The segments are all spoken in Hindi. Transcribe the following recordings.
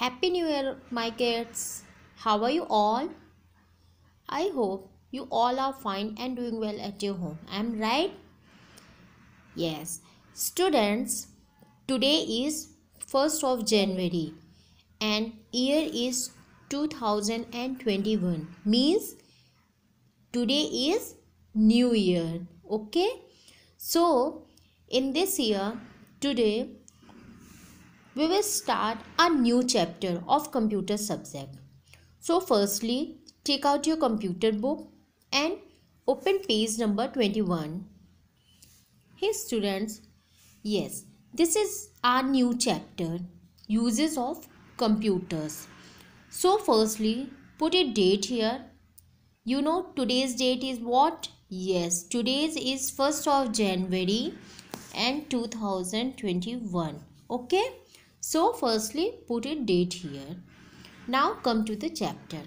Happy New Year, my kids. How are you all? I hope you all are fine and doing well at your home. I'm right? Yes. Students, today is 1st of January and year is 2021 means today is new year okay so in this year today we will start a new chapter of computer subject. So firstly, take out your computer book and open page number 21. Hey students, yes, this is our new chapter, Uses of Computers. So firstly, put a date here. You know today's date is what? Yes, today's is 1st of January and 2021. Okay. So firstly put a date here. Now come to the chapter.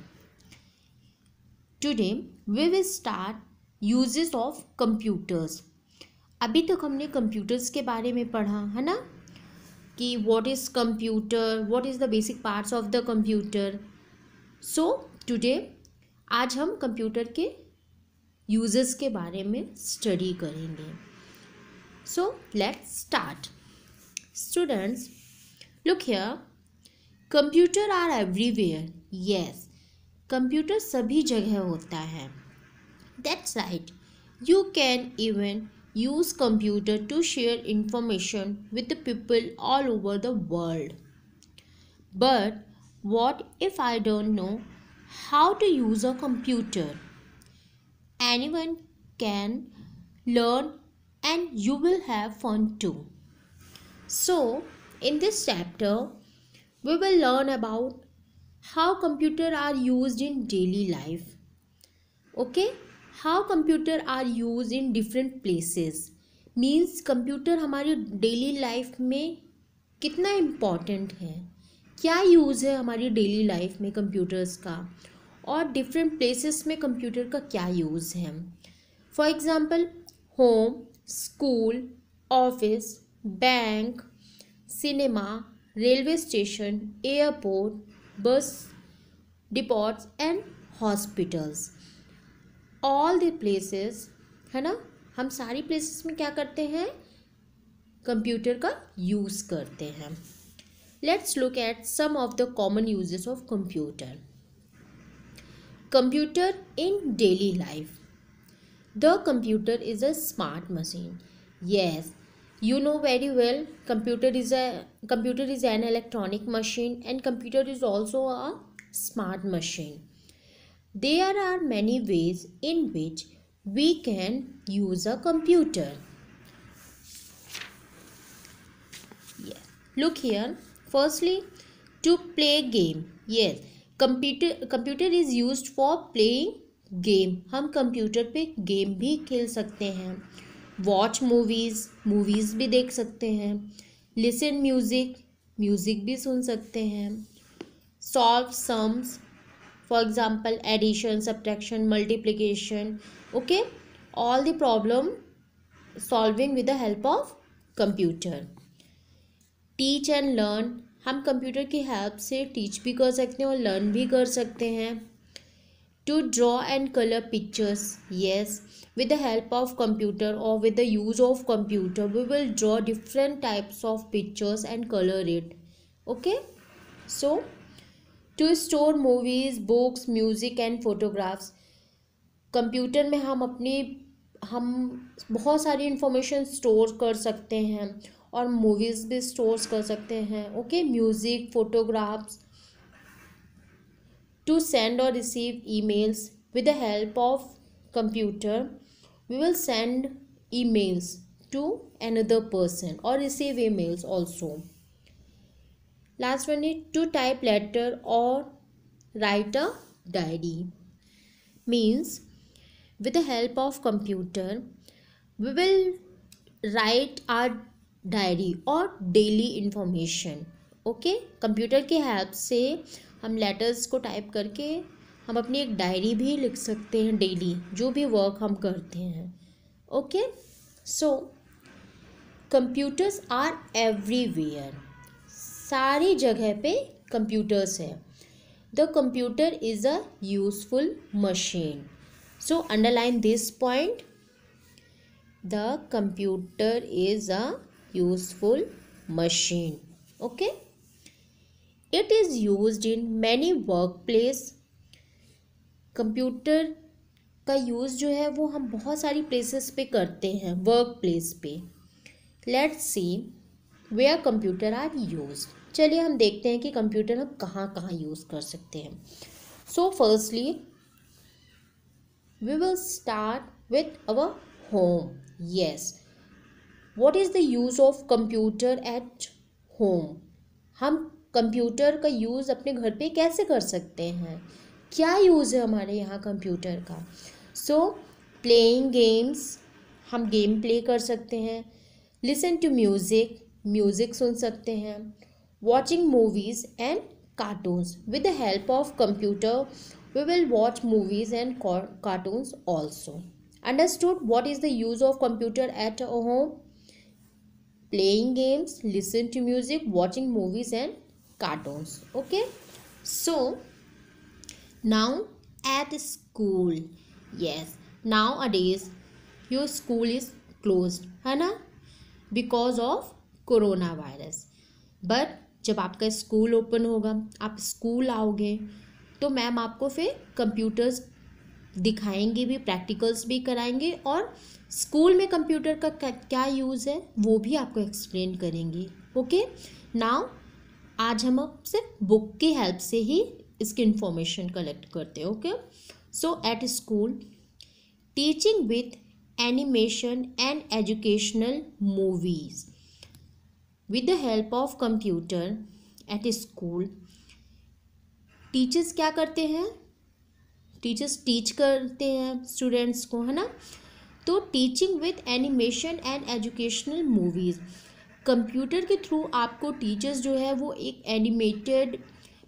Today we will start uses of computers. अभी तक हमने कंप्यूटर्स के बारे में पढ़ा है ना कि what is computer what is the basic parts of the computer so today आज हम कंप्यूटर के यूजेस के बारे में स्टडी करेंगे so let's start students Look here. Computer are everywhere. Yes. Computer are everywhere. That's right. You can even use computer to share information with the people all over the world. But what if I don't know how to use a computer? Anyone can learn and you will have fun too. So, In this chapter, we will learn about how computer are used in daily life. Okay, how computer are used in different places. means computer हमारी daily life में कितना important है क्या use है हमारी daily life में computers का और डिफरेंट प्लेसेस में कंप्यूटर का क्या यूज़ है for example home school office bank cinema railway station airport bus depots and hospitals all the places है ना हम सारी प्लेसेस में क्या करते हैं कंप्यूटर का यूज़ करते हैं let's look at some of the common uses of computer computer in daily life the computer is a smart machine yes you know very well computer is a computer is an electronic machine and computer is also a smart machine there are many ways in which we can use a computer yeah. look here firstly to play game yes computer computer is used for playing game. हम computer पे game भी खेल सकते हैं वॉच मूवीज़ मूवीज़ भी देख सकते हैं लिसन म्यूज़िक म्यूज़िक भी सुन सकते हैं solve sums for example addition subtraction multiplication okay all the problem solving with the help of computer teach and learn हम कंप्यूटर की हेल्प से टीच भी कर सकते हैं और लर्न भी कर सकते हैं to draw and color pictures yes with the help of computer or with the use of computer we will draw different types of pictures and color it okay so to store movies books music and photographs computer mein hum apni हम बहुत सारी इन्फॉर्मेशन स्टोर कर सकते हैं और मूवीज़ भी स्टोर कर सकते हैं okay music photographs to send or receive emails with the help of computer we will send emails to another person or receive emails also last one is to type letter or write a diary means with the help of computer we will write our diary or daily information okay? computer के help say हम लेटर्स को टाइप करके हम अपनी एक डायरी भी लिख सकते हैं डेली जो भी वर्क हम करते हैं okay so computers are everywhere सारी जगह पे कंप्यूटर्स है the computer is a useful machine so underline this point the computer is a useful machine okay it is use in many work place computer का यूज़ जो है वो हम बहुत सारी प्लेसेस पे करते हैं वर्क प्लेस पे let see where are computer are use चलिए हम देखते हैं कि कंप्यूटर हम कहाँ कहाँ यूज़ कर सकते हैं so firstly we will start with our home yes what is the use of computer at home हम कंप्यूटर का यूज़ अपने घर पे कैसे कर सकते हैं क्या यूज़ है हमारे यहाँ कंप्यूटर का सो प्लेइंग गेम्स हम गेम प्ले कर सकते हैं लिसन टू म्यूज़िक म्यूज़िक सुन सकते हैं watching movies and cartoons with the help of computer we will watch movies and cartoons also understood what is the use of computer at home playing games listen to music watching movies and cartoons okay so now at school yes nowadays your school is closed है ना because of coronavirus but जब आपका स्कूल ओपन होगा आप स्कूल आओगे तो मैम आपको फिर कंप्यूटर्स दिखाएंगे भी प्रैक्टिकल्स भी कराएंगे और स्कूल में कंप्यूटर का क्या यूज़ है वो भी आपको एक्सप्लेन करेंगी ओके नाउ आज हम आप सिर्फ बुक की हेल्प से ही इसकी इंफॉर्मेशन कलेक्ट करते हैं okay so at school teaching with animation and educational movies with the help of computer at school teachers क्या करते हैं टीचर्स टीच करते हैं स्टूडेंट्स को है ना तो teaching with animation and educational movies computer के थ्रू आपको टीचर्स जो है वो एक एनिमेटेड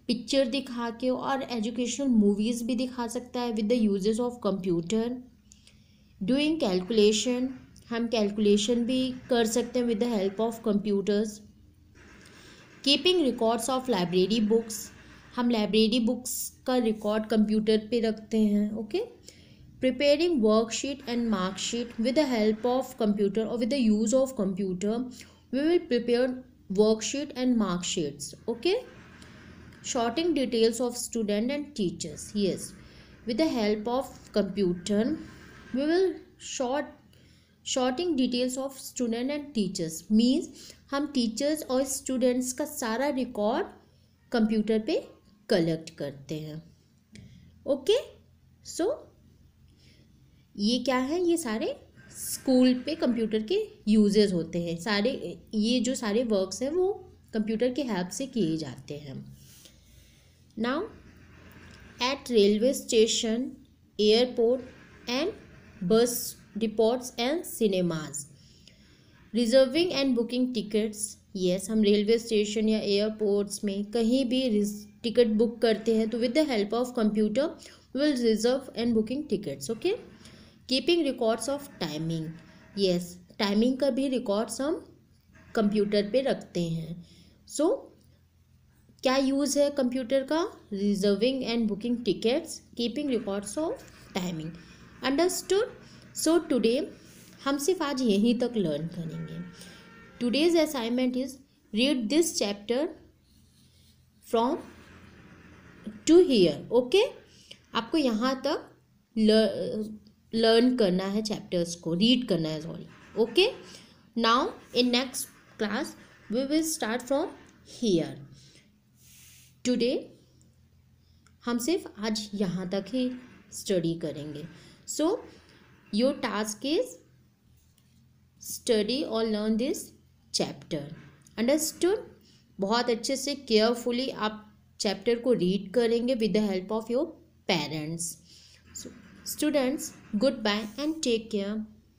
पिक्चर दिखा के और एजुकेशनल मूवीज़ भी दिखा सकता है with the uses of computer doing calculation हम कैलकुलेशन भी कर सकते हैं with the help of computers keeping records of library books हम लाइब्रेरी बुक्स का रिकॉर्ड कंप्यूटर पे रखते हैं okay preparing worksheet and marksheet with the help of computer और with the use of computer we will prepare worksheet and mark sheets okay shorting details of student and teachers yes with the help of computer we will short shorting details of student and teachers means हम teachers और students का सारा record computer पे collect करते हैं okay? so, ये क्या है ये सारे स्कूल पे कंप्यूटर के यूजेज होते हैं सारे ये जो सारे वर्क्स हैं वो कंप्यूटर के हेल्प से किए जाते हैं now at railway station airport and bus depots and cinemas reserving and booking tickets yes हम रेलवे स्टेशन या एयरपोर्ट्स में कहीं भी टिकट बुक करते हैं तो with the help of computer will reserve and booking tickets okay keeping records of timing yes timing का भी रिकॉर्ड्स हम कंप्यूटर पे रखते हैं सो so, क्या यूज़ है कंप्यूटर का reserving and booking tickets keeping records of timing understood so today हम सिर्फ आज यहीं तक लर्न करेंगे today's assignment is read this chapter from to here okay आपको यहाँ तक लर्न करना है चैप्टर्स को रीड करना है sorry okay now in next class we will start from here today हम सिर्फ आज यहाँ तक ही स्टडी करेंगे so your task is study और लर्न दिस चैप्टर अंडरस्टूड बहुत अच्छे से केयरफुली आप चैप्टर को रीड करेंगे with the help of your parents Students, goodbye and take care.